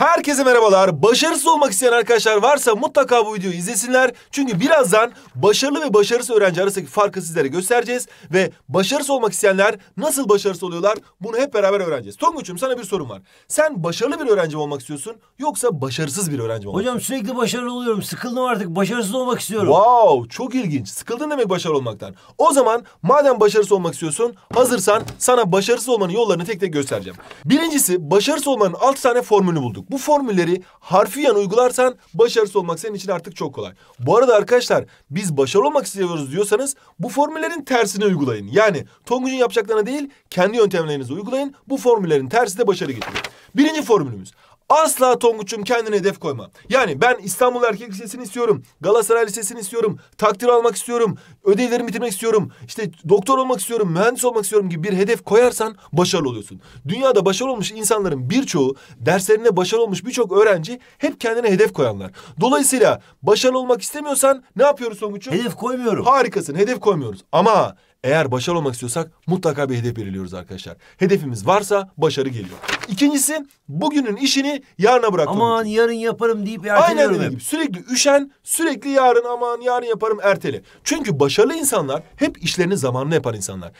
Herkese merhabalar. Başarısız olmak isteyen arkadaşlar varsa mutlaka bu videoyu izlesinler. Çünkü birazdan başarılı ve başarısız öğrenci arasındaki farkı sizlere göstereceğiz. Ve başarısız olmak isteyenler nasıl başarısız oluyorlar bunu hep beraber öğreneceğiz. Tonguç'um sana bir sorum var. Sen başarılı bir öğrenci olmak istiyorsun yoksa başarısız bir öğrenci mi olmak Hocam istiyorsun? sürekli başarılı oluyorum. Sıkıldım artık. Başarısız olmak istiyorum. Wow çok ilginç. Sıkıldın demek başarılı olmaktan. O zaman madem başarısız olmak istiyorsun hazırsan sana başarısız olmanın yollarını tek tek göstereceğim. Birincisi başarısız olmanın 6 tane formülünü bulduk. Bu formülleri harfiyen uygularsan başarısız olmak senin için artık çok kolay. Bu arada arkadaşlar biz başarılı olmak istiyoruz diyorsanız bu formüllerin tersini uygulayın. Yani Tonguç'un yapacaklarına değil kendi yöntemlerinizi uygulayın. Bu formüllerin tersi de başarı getirir. Birinci formülümüz Asla Tonguç'um kendine hedef koyma. Yani ben İstanbul Erkek Lisesi'ni istiyorum. Galatasaray Lisesi'ni istiyorum. Takdir almak istiyorum. Ödevlerimi bitirmek istiyorum. İşte doktor olmak istiyorum. Mühendis olmak istiyorum gibi bir hedef koyarsan başarılı oluyorsun. Dünyada başarılı olmuş insanların birçoğu derslerinde başarılı olmuş birçok öğrenci hep kendine hedef koyanlar. Dolayısıyla başarılı olmak istemiyorsan ne yapıyoruz Tonguç'um? Hedef koymuyorum. Harikasın hedef koymuyoruz. Ama eğer başarılı olmak istiyorsak mutlaka bir hedef belirliyoruz arkadaşlar. Hedefimiz varsa başarı geliyor. İkincisi bugünün işini yarına bırakmamak. Aman yarın yaparım deyip erteliyorum. Aynen gibi. Sürekli üşen, sürekli yarın aman yarın yaparım ertele. Çünkü başarılı insanlar hep işlerini zamanında yapar insanlar.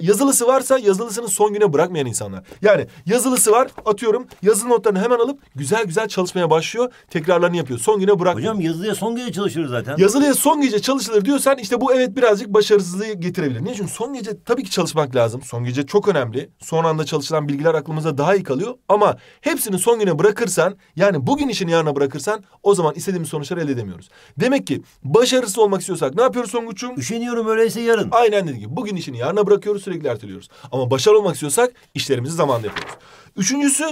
Yazılısı varsa yazılısını son güne bırakmayan insanlar. Yani yazılısı var atıyorum yazılı notlarını hemen alıp güzel güzel çalışmaya başlıyor. Tekrarlarını yapıyor. Son güne bırakmıyor. Hocam yazılıya son gece çalışıyoruz zaten. Yazılıya son gece çalışılır diyorsan işte bu evet birazcık başarısızlığı getirebilir öyle. Niçin? Son gece tabii ki çalışmak lazım. Son gece çok önemli. Son anda çalışılan bilgiler aklımıza daha iyi kalıyor. Ama hepsini son güne bırakırsan yani bugün işini yarına bırakırsan o zaman istediğimiz sonuçları elde edemiyoruz. Demek ki başarısı olmak istiyorsak ne yapıyoruz Songuç'um? Üşeniyorum öyleyse yarın. Aynen dediğim gibi. Bugün işini yarına bırakıyoruz sürekli erteliyoruz. Ama başarılı olmak istiyorsak işlerimizi zamanında yapıyoruz. Üçüncüsü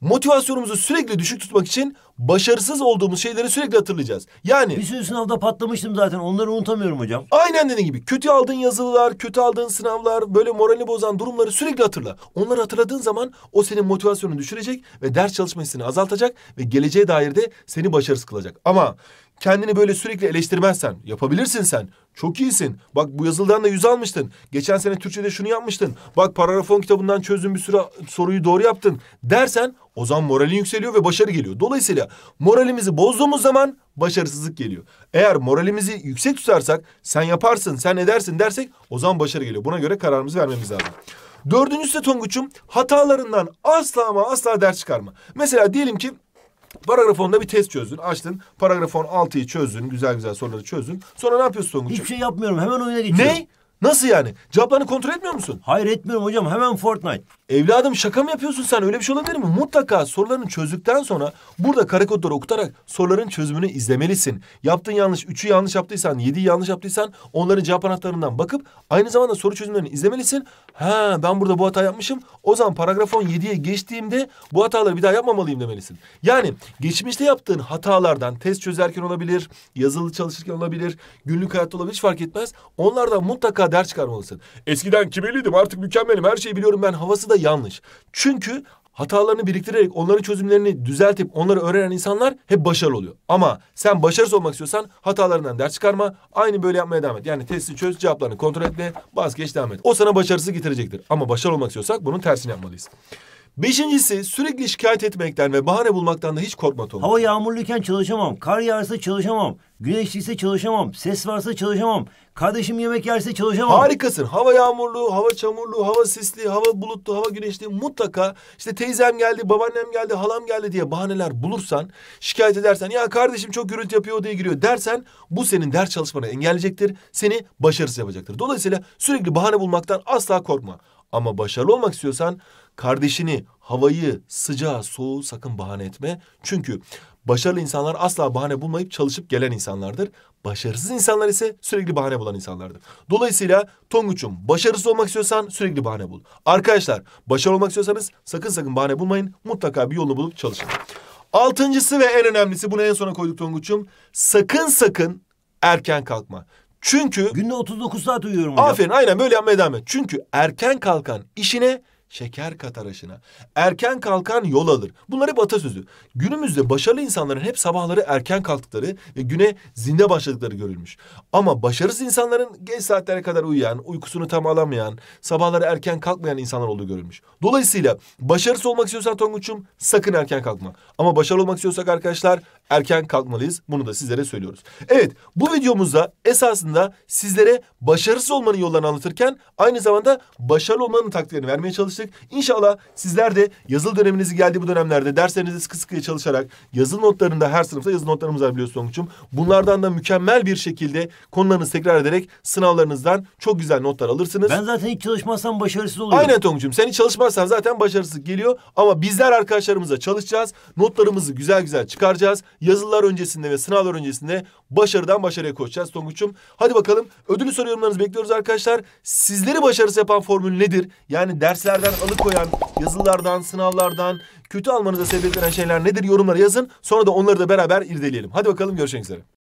motivasyonumuzu sürekli düşük tutmak için başarısız olduğumuz şeyleri sürekli hatırlayacağız. Yani... Bir sürü sınavda patlamıştım zaten onları unutamıyorum hocam. Aynen dediğim gibi kötü aldığın yazılılar, kötü aldığın sınavlar, böyle moralini bozan durumları sürekli hatırla. Onları hatırladığın zaman o senin motivasyonunu düşürecek ve ders çalışma hissini azaltacak ve geleceğe dair de seni başarısız kılacak. Ama kendini böyle sürekli eleştirmezsen, yapabilirsin sen. Çok iyisin. Bak bu yazıldan da yüz almıştın. Geçen sene Türkçe'de şunu yapmıştın. Bak paragrafon kitabından çözdüğün bir sürü soruyu doğru yaptın dersen o zaman moralin yükseliyor ve başarı geliyor. Dolayısıyla Dolayısıyla moralimizi bozduğumuz zaman başarısızlık geliyor. Eğer moralimizi yüksek tutarsak sen yaparsın sen edersin dersek o zaman başarı geliyor. Buna göre kararımızı vermemiz lazım. Dördüncüsü de Tonguç'um hatalarından asla ama asla ders çıkarma. Mesela diyelim ki Paragraf 10'da bir test çözdün. Açtın. Paragraf 10 6'yı çözdün. Güzel güzel soruları çözdün. Sonra ne yapıyorsun Tonguç'um? Hiçbir şey yapmıyorum. Hemen oyuna geçiyorum. Ne? Nasıl yani? Cevaplarını kontrol etmiyor musun? Hayır etmiyorum hocam. Hemen Fortnite. Evladım şaka mı yapıyorsun sen? Öyle bir şey olabilir mi? Mutlaka sorularını çözdükten sonra burada karakodları okutarak soruların çözümünü izlemelisin. Yaptığın yanlış, üçü yanlış yaptıysan, yedi yanlış yaptıysan onların cevap anahtarlarından bakıp aynı zamanda soru çözümlerini izlemelisin. Ha ben burada bu hata yapmışım. O zaman paragraf 17'ye geçtiğimde bu hataları bir daha yapmamalıyım demelisin. Yani geçmişte yaptığın hatalardan test çözerken olabilir, yazılı çalışırken olabilir, günlük hayatta olabilir hiç fark etmez. Onlardan mutlaka ders çıkarmalısın. Eskiden kibirliydim artık mükemmelim her şeyi biliyorum ben havası da da yanlış. Çünkü hatalarını biriktirerek onların çözümlerini düzeltip onları öğrenen insanlar hep başarılı oluyor. Ama sen başarısı olmak istiyorsan hatalarından ders çıkarma. Aynı böyle yapmaya devam et. Yani testi çöz, cevaplarını kontrol etme, geç devam et. O sana başarısı getirecektir. Ama başarılı olmak istiyorsak bunun tersini yapmalıyız. Beşincisi sürekli şikayet etmekten ve bahane bulmaktan da hiç korkma Tom. Hava yağmurluyken çalışamam, kar yağarsa çalışamam, güneşliyse çalışamam, ses varsa çalışamam, kardeşim yemek yerse çalışamam. Harikasın. Hava yağmurlu, hava çamurlu, hava sisli, hava bulutlu, hava güneşli mutlaka işte teyzem geldi, babaannem geldi, halam geldi diye bahaneler bulursan, şikayet edersen ya kardeşim çok gürültü yapıyor diye giriyor dersen bu senin ders çalışmanı engelleyecektir, seni başarısız yapacaktır. Dolayısıyla sürekli bahane bulmaktan asla korkma. Ama başarılı olmak istiyorsan kardeşini, havayı, sıcağı, soğuğu sakın bahane etme. Çünkü başarılı insanlar asla bahane bulmayıp çalışıp gelen insanlardır. Başarısız insanlar ise sürekli bahane bulan insanlardır. Dolayısıyla Tonguç'um başarısız olmak istiyorsan sürekli bahane bul. Arkadaşlar başarılı olmak istiyorsanız sakın sakın bahane bulmayın. Mutlaka bir yolunu bulup çalışın. Altıncısı ve en önemlisi bunu en sona koyduk Tonguç'um. Sakın sakın erken kalkma. Çünkü... Günde 39 saat uyuyorum hocam. Aferin aynen böyle yapmaya devam et. Çünkü erken kalkan işine şeker katar aşına. Erken kalkan yol alır. Bunlar hep atasözü. Günümüzde başarılı insanların hep sabahları erken kalktıkları ve güne zinde başladıkları görülmüş. Ama başarısız insanların geç saatlere kadar uyuyan, uykusunu tam alamayan, sabahları erken kalkmayan insanlar olduğu görülmüş. Dolayısıyla başarısız olmak istiyorsan Tonguç'um sakın erken kalkma. Ama başarılı olmak istiyorsak arkadaşlar erken kalkmalıyız. Bunu da sizlere söylüyoruz. Evet bu videomuzda esasında sizlere başarısız olmanın yollarını anlatırken aynı zamanda başarılı olmanın taktiklerini vermeye çalıştık. İnşallah sizler de yazılı döneminizi geldiği bu dönemlerde derslerinizi sıkı sıkıya çalışarak yazılı notlarında her sınıfta yazılı notlarımız var biliyorsun Onguç'um. Bunlardan da mükemmel bir şekilde konularınızı tekrar ederek sınavlarınızdan çok güzel notlar alırsınız. Ben zaten hiç çalışmazsam başarısız oluyorum. Aynen Tonguç'um sen hiç çalışmazsan zaten başarısız geliyor. Ama bizler arkadaşlarımıza çalışacağız. Notlarımızı güzel güzel çıkaracağız yazılılar öncesinde ve sınavlar öncesinde başarıdan başarıya koşacağız Tonguç'um. Hadi bakalım ödülü soru yorumlarınızı bekliyoruz arkadaşlar. Sizleri başarısı yapan formül nedir? Yani derslerden alıkoyan, yazılardan, sınavlardan kötü almanıza sebep veren şeyler nedir? Yorumlara yazın. Sonra da onları da beraber irdeleyelim. Hadi bakalım görüşmek üzere.